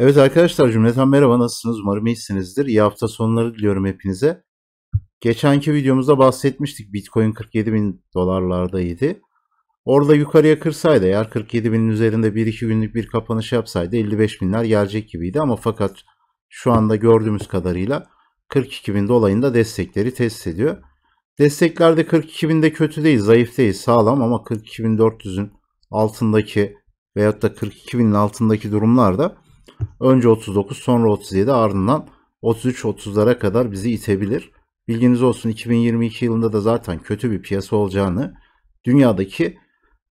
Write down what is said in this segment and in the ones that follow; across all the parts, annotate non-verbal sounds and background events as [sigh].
Evet arkadaşlar cümleten merhaba nasılsınız? Umarım iyisinizdir. İyi hafta sonları diliyorum hepinize. Geçenki videomuzda bahsetmiştik Bitcoin 47 bin dolarlardaydı. Orada yukarıya kırsaydı eğer 47 binin üzerinde 1-2 günlük bir kapanış yapsaydı 55 binler gelecek gibiydi. Ama fakat şu anda gördüğümüz kadarıyla 42 bin dolayında destekleri test ediyor. Desteklerde 42 binde kötü değil, zayıf değil, sağlam ama 42.400'ün altındaki veyahut da 42 binin altındaki durumlarda Önce 39 sonra 37 ardından 33-30'lara kadar bizi itebilir. Bilginiz olsun 2022 yılında da zaten kötü bir piyasa olacağını dünyadaki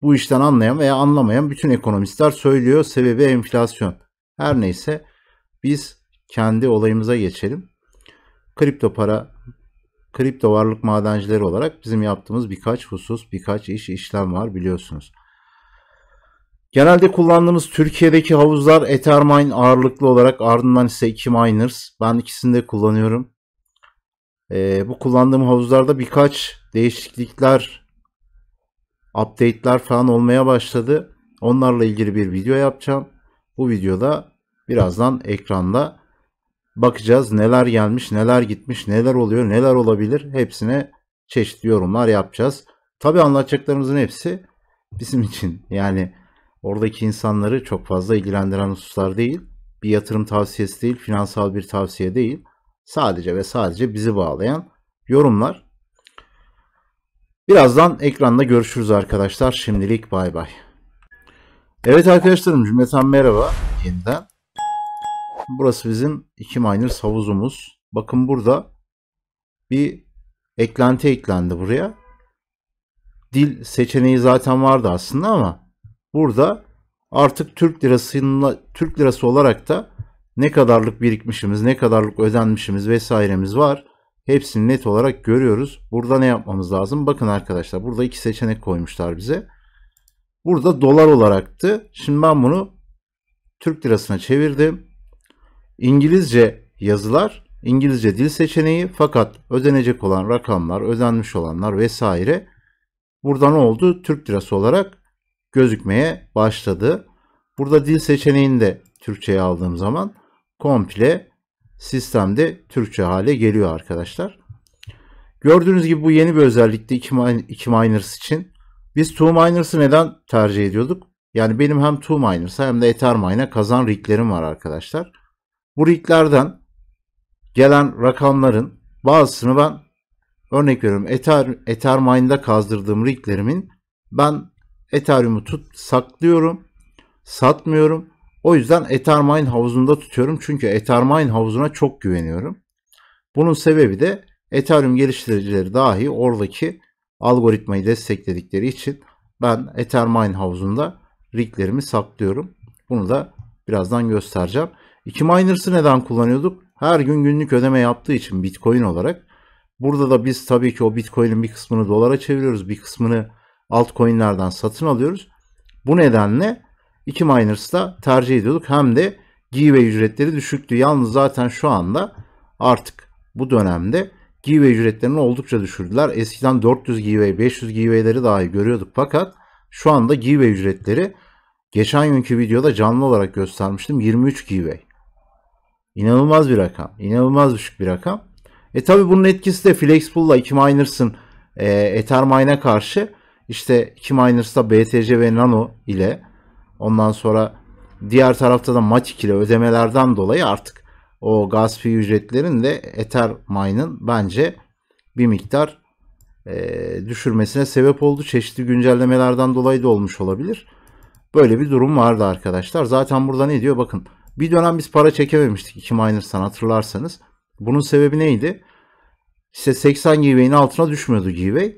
bu işten anlayan veya anlamayan bütün ekonomistler söylüyor. Sebebi enflasyon. Her neyse biz kendi olayımıza geçelim. Kripto para, kripto varlık madencileri olarak bizim yaptığımız birkaç husus, birkaç iş, işlem var biliyorsunuz. Genelde kullandığımız Türkiye'deki havuzlar Ethermine ağırlıklı olarak ardından ise 2 miners. Ben ikisini de kullanıyorum. Ee, bu kullandığım havuzlarda birkaç değişiklikler, update'ler falan olmaya başladı. Onlarla ilgili bir video yapacağım. Bu videoda birazdan ekranda bakacağız neler gelmiş, neler gitmiş, neler oluyor, neler olabilir. Hepsine çeşitli yorumlar yapacağız. Tabi anlatacaklarımızın hepsi bizim için yani Oradaki insanları çok fazla ilgilendiren hususlar değil. Bir yatırım tavsiyesi değil, finansal bir tavsiye değil. Sadece ve sadece bizi bağlayan yorumlar. Birazdan ekranda görüşürüz arkadaşlar. Şimdilik bay bay. Evet arkadaşlarım cümleten merhaba yeniden. Burası bizim 2 miners havuzumuz. Bakın burada bir eklenti eklendi buraya. Dil seçeneği zaten vardı aslında ama Burada artık Türk lirasıyla Türk lirası olarak da ne kadarlık birikmişimiz, ne kadarlık ödenmişimiz vesairemiz var. Hepsini net olarak görüyoruz. Burada ne yapmamız lazım? Bakın arkadaşlar burada iki seçenek koymuşlar bize. Burada dolar olaraktı. Şimdi ben bunu Türk lirasına çevirdim. İngilizce yazılar, İngilizce dil seçeneği fakat ödenecek olan rakamlar, ödenmiş olanlar vesaire burada ne oldu? Türk lirası olarak gözükmeye başladı. Burada dil seçeneğini de Türkçe'ye aldığım zaman komple sistemde Türkçe hale geliyor arkadaşlar. Gördüğünüz gibi bu yeni bir özellikti 2 miners için. Biz 2 miners'ı neden tercih ediyorduk? Yani benim hem 2 miners'a hem de Ethermine'a kazan riglerim var arkadaşlar. Bu riglerden gelen rakamların bazısını ben örnek veriyorum Ether, Ethermine'da kazdırdığım riglerimin ben Ethereum'u tut, saklıyorum. Satmıyorum. O yüzden Ethermine havuzunda tutuyorum. Çünkü Ethermine havuzuna çok güveniyorum. Bunun sebebi de Ethereum geliştiricileri dahi oradaki algoritmayı destekledikleri için ben Ethermine havuzunda riglerimi saklıyorum. Bunu da birazdan göstereceğim. İki miners'ı neden kullanıyorduk? Her gün günlük ödeme yaptığı için Bitcoin olarak. Burada da biz tabii ki o Bitcoin'in bir kısmını dolara çeviriyoruz, bir kısmını altcoin'lerden satın alıyoruz. Bu nedenle iki Miners'ta tercih ediyorduk. Hem de giveaway ücretleri düşüktü. Yalnız zaten şu anda artık bu dönemde giveaway ücretlerini oldukça düşürdüler. Eskiden 400 giveaway, 500 giveaway'leri dahi görüyorduk fakat şu anda giveaway ücretleri geçen günkü videoda canlı olarak göstermiştim 23 giveaway. İnanılmaz bir rakam. İnanılmaz düşük bir rakam. E tabi bunun etkisi de Flexpool'la 2 Miners'ın e, Ethermine'e karşı işte kim Miners'ta BTC ve Nano ile ondan sonra diğer tarafta da Matic ile ödemelerden dolayı artık o gaz fee ücretlerin de Ether Mine'ın bence bir miktar e, düşürmesine sebep oldu. Çeşitli güncellemelerden dolayı da olmuş olabilir. Böyle bir durum vardı arkadaşlar. Zaten burada ne diyor? Bakın bir dönem biz para çekememiştik 2 Miners'tan hatırlarsanız. Bunun sebebi neydi? İşte 80 giveaway'in altına düşmüyordu giveaway.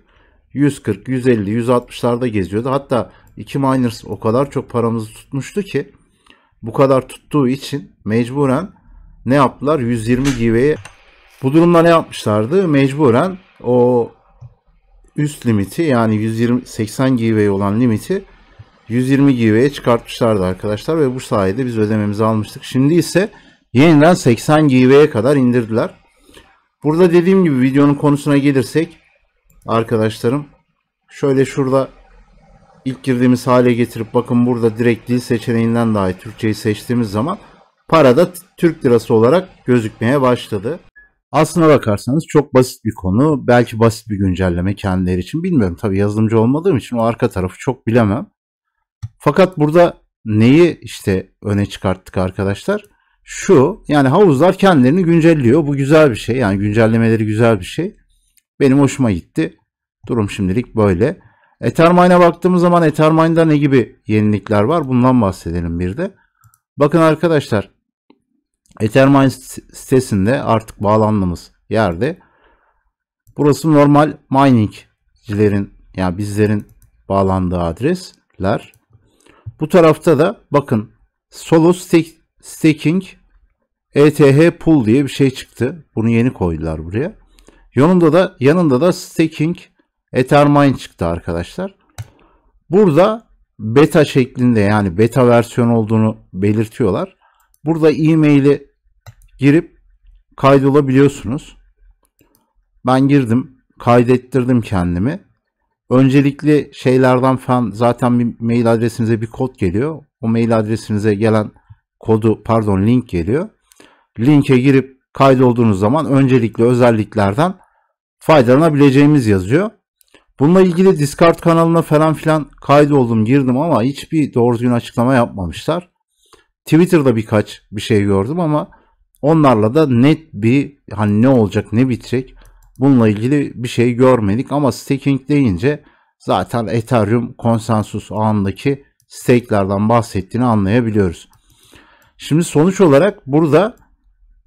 140, 150, 160'larda geziyordu. Hatta iki miners o kadar çok paramızı tutmuştu ki bu kadar tuttuğu için mecburen ne yaptılar? 120 GB'ye bu durumda ne yapmışlardı? Mecburen o üst limiti yani 120 80 GB'ye olan limiti 120 GB'ye çıkartmışlardı arkadaşlar ve bu sayede biz ödememizi almıştık. Şimdi ise yeniden 80 GB'ye kadar indirdiler. Burada dediğim gibi videonun konusuna gelirsek arkadaşlarım. Şöyle şurada ilk girdiğimiz hale getirip bakın burada direkt dil seçeneğinden dahi Türkçeyi seçtiğimiz zaman para da Türk lirası olarak gözükmeye başladı. Aslına bakarsanız çok basit bir konu. Belki basit bir güncelleme kendileri için. Bilmiyorum tabi yazılımcı olmadığım için o arka tarafı çok bilemem. Fakat burada neyi işte öne çıkarttık arkadaşlar? Şu yani havuzlar kendilerini güncelliyor. Bu güzel bir şey. Yani güncellemeleri güzel bir şey. Benim hoşuma gitti. Durum şimdilik böyle. Ethermine'a baktığımız zaman Ethermine'da ne gibi yenilikler var? Bundan bahsedelim bir de. Bakın arkadaşlar Ethermine sitesinde artık bağlandığımız yerde burası normal miningcilerin yani bizlerin bağlandığı adresler. Bu tarafta da bakın solo staking ETH pool diye bir şey çıktı. Bunu yeni koydular buraya. Yanında da yanında da staking Ethermine çıktı arkadaşlar. Burada beta şeklinde yani beta versiyon olduğunu belirtiyorlar. Burada e-mail'i girip kaydolabiliyorsunuz. Ben girdim, kaydettirdim kendimi. Öncelikli şeylerden falan zaten bir mail adresinize bir kod geliyor. O mail adresinize gelen kodu pardon link geliyor. Linke girip kaydolduğunuz zaman öncelikli özelliklerden faydalanabileceğimiz yazıyor. Bununla ilgili Discord kanalına falan filan kaydoldum girdim ama hiçbir doğru düzgün açıklama yapmamışlar. Twitter'da birkaç bir şey gördüm ama onlarla da net bir hani ne olacak ne bitecek bununla ilgili bir şey görmedik ama staking deyince zaten Ethereum konsensus ağındaki stake'lerden bahsettiğini anlayabiliyoruz. Şimdi sonuç olarak burada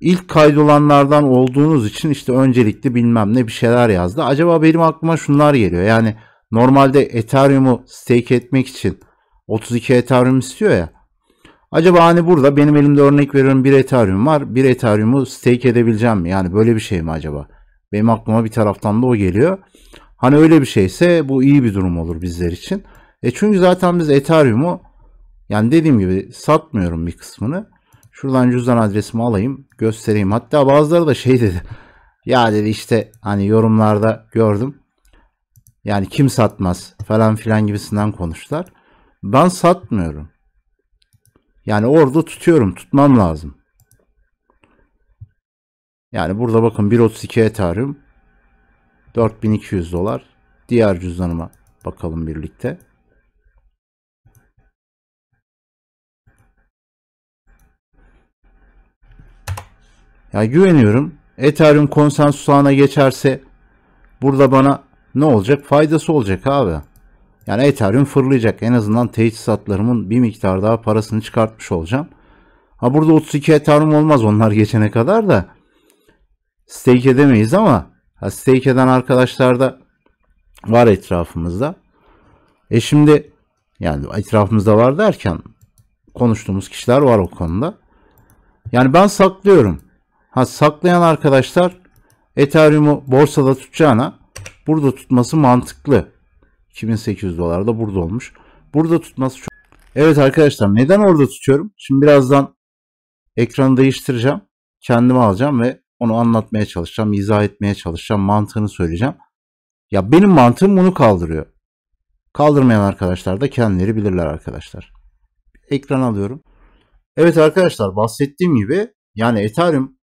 ilk kaydolanlardan olduğunuz için işte öncelikli bilmem ne bir şeyler yazdı. Acaba benim aklıma şunlar geliyor. Yani normalde Ethereum'u stake etmek için 32 Ethereum istiyor ya. Acaba hani burada benim elimde örnek veriyorum bir Ethereum var. Bir Ethereum'u stake edebileceğim mi? Yani böyle bir şey mi acaba? Benim aklıma bir taraftan da o geliyor. Hani öyle bir şeyse bu iyi bir durum olur bizler için. E çünkü zaten biz Ethereum'u yani dediğim gibi satmıyorum bir kısmını. Şuradan cüzdan adresimi alayım. Göstereyim. Hatta bazıları da şey dedi. [laughs] ya dedi işte hani yorumlarda gördüm. Yani kim satmaz falan filan gibisinden konuştular. Ben satmıyorum. Yani orada tutuyorum. Tutmam lazım. Yani burada bakın 1.32 Ethereum 4200 dolar. Diğer cüzdanıma bakalım birlikte. Ya güveniyorum. Ethereum konsensus ağına geçerse burada bana ne olacak? Faydası olacak abi. Yani Ethereum fırlayacak. En azından teçhizatlarımın bir miktar daha parasını çıkartmış olacağım. Ha burada 32 Ethereum olmaz onlar geçene kadar da. Stake edemeyiz ama ha stake eden arkadaşlar da var etrafımızda. E şimdi yani etrafımızda var derken konuştuğumuz kişiler var o konuda. Yani ben saklıyorum. Ha saklayan arkadaşlar Ethereum'u borsada tutacağına burada tutması mantıklı. 2800 dolar da burada olmuş. Burada tutması çok... Evet arkadaşlar neden orada tutuyorum? Şimdi birazdan ekranı değiştireceğim. Kendimi alacağım ve onu anlatmaya çalışacağım, izah etmeye çalışacağım, mantığını söyleyeceğim. Ya benim mantığım bunu kaldırıyor. Kaldırmayan arkadaşlar da kendileri bilirler arkadaşlar. Ekran alıyorum. Evet arkadaşlar bahsettiğim gibi yani Ethereum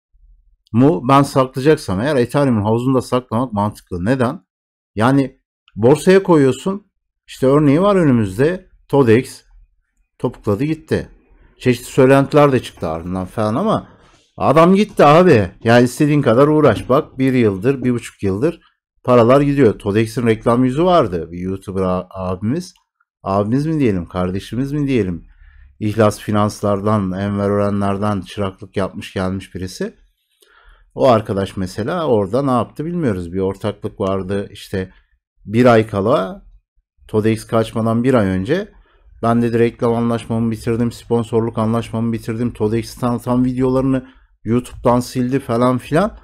mu ben saklayacaksam eğer Ethereum'un havuzunda saklamak mantıklı. Neden? Yani borsaya koyuyorsun. İşte örneği var önümüzde. Todex topukladı gitti. Çeşitli söylentiler de çıktı ardından falan ama adam gitti abi. Yani istediğin kadar uğraş. Bak bir yıldır, bir buçuk yıldır paralar gidiyor. Todex'in reklam yüzü vardı. Bir YouTuber abimiz. Abimiz mi diyelim, kardeşimiz mi diyelim. İhlas Finanslardan, Enver Örenler'den çıraklık yapmış gelmiş birisi. O arkadaş mesela orada ne yaptı bilmiyoruz. Bir ortaklık vardı işte bir ay kala Todex kaçmadan bir ay önce ben dedi reklam anlaşmamı bitirdim, sponsorluk anlaşmamı bitirdim, Todex'i tam videolarını YouTube'dan sildi falan filan.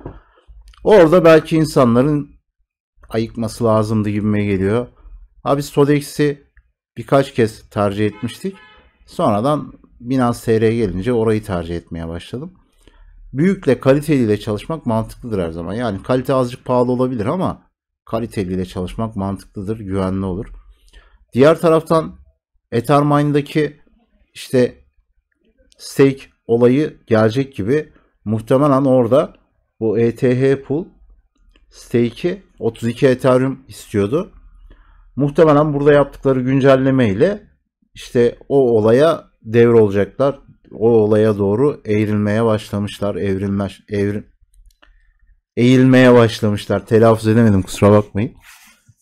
Orada belki insanların ayıkması lazımdı gibime geliyor. Abi biz Sodex'i birkaç kez tercih etmiştik. Sonradan Binance TR gelince orayı tercih etmeye başladım büyükle kaliteliyle çalışmak mantıklıdır her zaman. Yani kalite azıcık pahalı olabilir ama kaliteliyle çalışmak mantıklıdır, güvenli olur. Diğer taraftan Ethermine'daki işte stake olayı gelecek gibi muhtemelen orada bu ETH pool stake'i 32 Ethereum istiyordu. Muhtemelen burada yaptıkları güncelleme ile işte o olaya devre olacaklar o olaya doğru eğrilmeye başlamışlar. Evrilmez, evrim, eğilmeye başlamışlar. Telaffuz edemedim kusura bakmayın.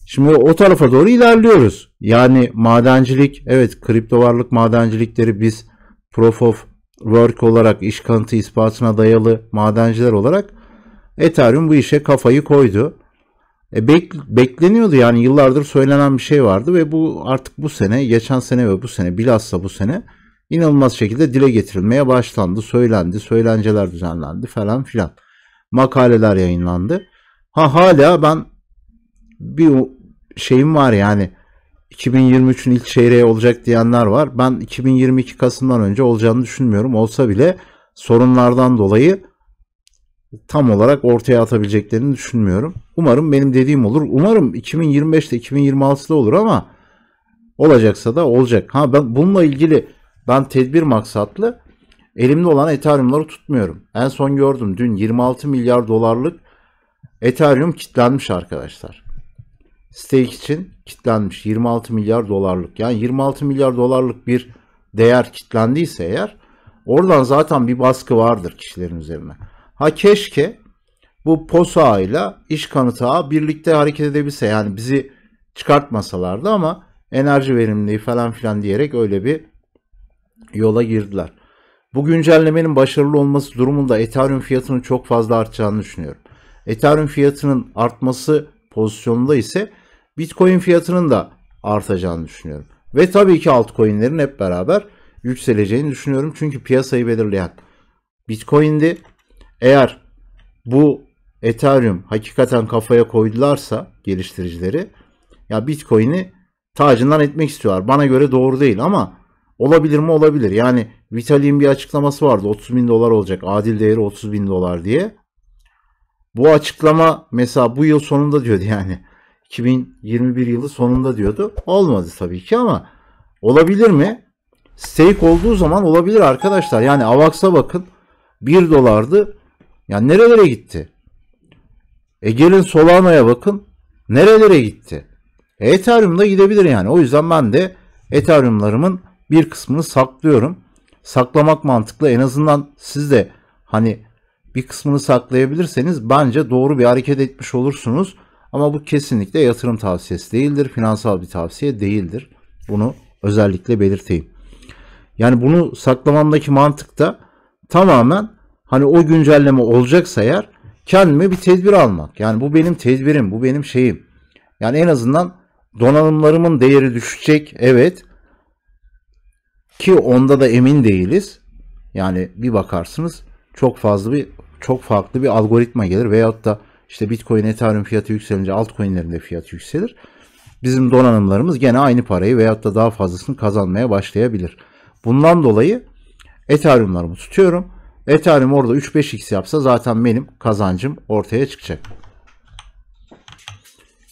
Şimdi o tarafa doğru ilerliyoruz. Yani madencilik, evet kripto varlık madencilikleri biz proof of work olarak iş kanıtı ispatına dayalı madenciler olarak Ethereum bu işe kafayı koydu. E bek, bekleniyordu yani yıllardır söylenen bir şey vardı ve bu artık bu sene, geçen sene ve bu sene bilhassa bu sene inanılmaz şekilde dile getirilmeye başlandı, söylendi, söylenceler düzenlendi falan filan. Makaleler yayınlandı. Ha hala ben bir şeyim var yani 2023'ün ilk çeyreği olacak diyenler var. Ben 2022 Kasım'dan önce olacağını düşünmüyorum. Olsa bile sorunlardan dolayı tam olarak ortaya atabileceklerini düşünmüyorum. Umarım benim dediğim olur. Umarım 2025'te 2026'da olur ama olacaksa da olacak. Ha ben bununla ilgili ben tedbir maksatlı elimde olan Ethereum'ları tutmuyorum. En son gördüm dün 26 milyar dolarlık Ethereum kitlenmiş arkadaşlar. Stake için kitlenmiş 26 milyar dolarlık. Yani 26 milyar dolarlık bir değer kitlendiyse eğer oradan zaten bir baskı vardır kişilerin üzerine. Ha keşke bu POSA ile iş kanıtı ağı birlikte hareket edebilse yani bizi çıkartmasalardı ama enerji verimliliği falan filan diyerek öyle bir yola girdiler. Bu güncellemenin başarılı olması durumunda Ethereum fiyatının çok fazla artacağını düşünüyorum. Ethereum fiyatının artması pozisyonunda ise Bitcoin fiyatının da artacağını düşünüyorum. Ve tabii ki altcoin'lerin hep beraber yükseleceğini düşünüyorum. Çünkü piyasayı belirleyen Bitcoin'di. Eğer bu Ethereum hakikaten kafaya koydularsa geliştiricileri ya Bitcoin'i tacından etmek istiyorlar. Bana göre doğru değil ama Olabilir mi? Olabilir. Yani Vitalik'in bir açıklaması vardı. 30 bin dolar olacak. Adil değeri 30 bin dolar diye. Bu açıklama mesela bu yıl sonunda diyordu yani. 2021 yılı sonunda diyordu. Olmadı tabii ki ama olabilir mi? Stake olduğu zaman olabilir arkadaşlar. Yani Avax'a bakın 1 dolardı. Yani nerelere gitti? E gelin Solana'ya bakın. Nerelere gitti? E, Ethereum'da gidebilir yani. O yüzden ben de Ethereum'larımın bir kısmını saklıyorum. Saklamak mantıklı. En azından siz de hani bir kısmını saklayabilirseniz bence doğru bir hareket etmiş olursunuz. Ama bu kesinlikle yatırım tavsiyesi değildir. Finansal bir tavsiye değildir. Bunu özellikle belirteyim. Yani bunu saklamamdaki mantık da tamamen hani o güncelleme olacaksa eğer kendime bir tedbir almak. Yani bu benim tedbirim, bu benim şeyim. Yani en azından donanımlarımın değeri düşecek, evet. Ki onda da emin değiliz. Yani bir bakarsınız çok fazla bir çok farklı bir algoritma gelir veyahut da işte Bitcoin, Ethereum fiyatı yükselince altcoin'lerin de fiyatı yükselir. Bizim donanımlarımız gene aynı parayı veyahut da daha fazlasını kazanmaya başlayabilir. Bundan dolayı Ethereum'larımı tutuyorum. Ethereum orada 3-5x yapsa zaten benim kazancım ortaya çıkacak.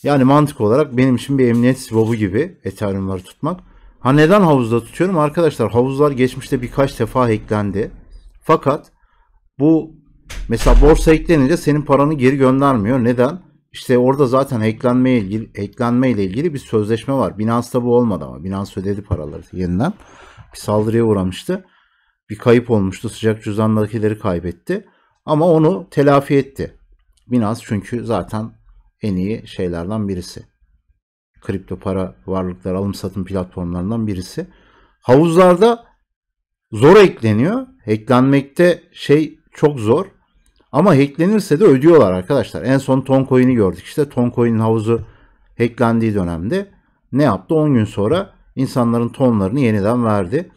Yani mantık olarak benim için bir emniyet sibobu gibi Ethereum'ları tutmak. Ha neden havuzda tutuyorum? Arkadaşlar havuzlar geçmişte birkaç defa eklendi. Fakat bu mesela borsa eklenince senin paranı geri göndermiyor. Neden? İşte orada zaten eklenme ilgili eklenme ile ilgili bir sözleşme var. Binance'da bu olmadı ama Binance ödedi paraları yeniden. Bir saldırıya uğramıştı. Bir kayıp olmuştu. Sıcak cüzdandakileri kaybetti. Ama onu telafi etti. Binance çünkü zaten en iyi şeylerden birisi kripto para varlıkları alım satım platformlarından birisi. Havuzlarda zor ekleniyor. Eklenmekte şey çok zor. Ama hacklenirse de ödüyorlar arkadaşlar. En son Toncoin'i gördük. İşte Toncoin'in havuzu hacklendiği dönemde ne yaptı? 10 gün sonra insanların tonlarını yeniden verdi.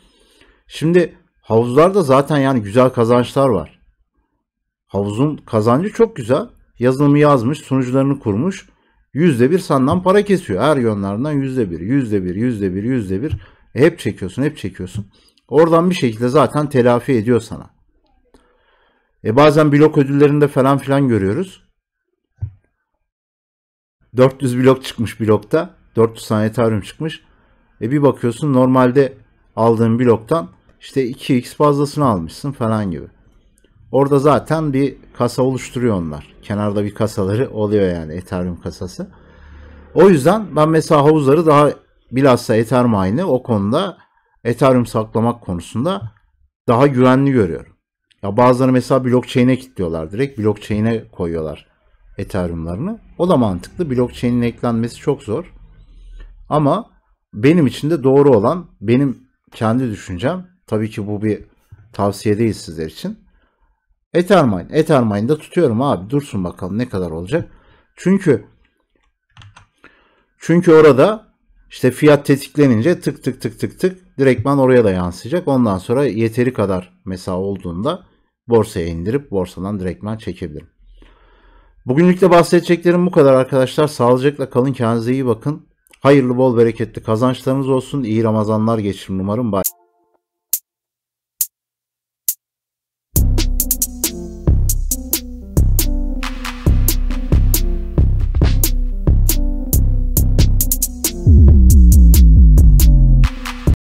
Şimdi havuzlarda zaten yani güzel kazançlar var. Havuzun kazancı çok güzel. Yazılımı yazmış, sunucularını kurmuş. Yüzde bir sandan para kesiyor. Her yönlerinden yüzde bir, yüzde bir, yüzde bir, yüzde bir. E, hep çekiyorsun, hep çekiyorsun. Oradan bir şekilde zaten telafi ediyor sana. E bazen blok ödüllerinde falan filan görüyoruz. 400 blok çıkmış blokta. 400 tane Ethereum çıkmış. E bir bakıyorsun normalde aldığın bloktan işte 2x fazlasını almışsın falan gibi. Orada zaten bir kasa oluşturuyor onlar. Kenarda bir kasaları oluyor yani Ethereum kasası. O yüzden ben mesela havuzları daha bilhassa Ether mine'i o konuda Ethereum saklamak konusunda daha güvenli görüyorum. Ya bazıları mesela blockchain'e kilitliyorlar direkt. Blockchain'e koyuyorlar Ethereum'larını. O da mantıklı. Blockchain'in eklenmesi çok zor. Ama benim için de doğru olan benim kendi düşüncem. Tabii ki bu bir tavsiye değil sizler için. Ethermine. Ethermine'da tutuyorum abi. Dursun bakalım ne kadar olacak. Çünkü çünkü orada işte fiyat tetiklenince tık tık tık tık tık direktman oraya da yansıyacak. Ondan sonra yeteri kadar mesela olduğunda borsaya indirip borsadan direktman çekebilirim. Bugünlükte bahsedeceklerim bu kadar arkadaşlar. Sağlıcakla kalın. Kendinize iyi bakın. Hayırlı bol bereketli kazançlarınız olsun. İyi Ramazanlar geçirin umarım. Bye.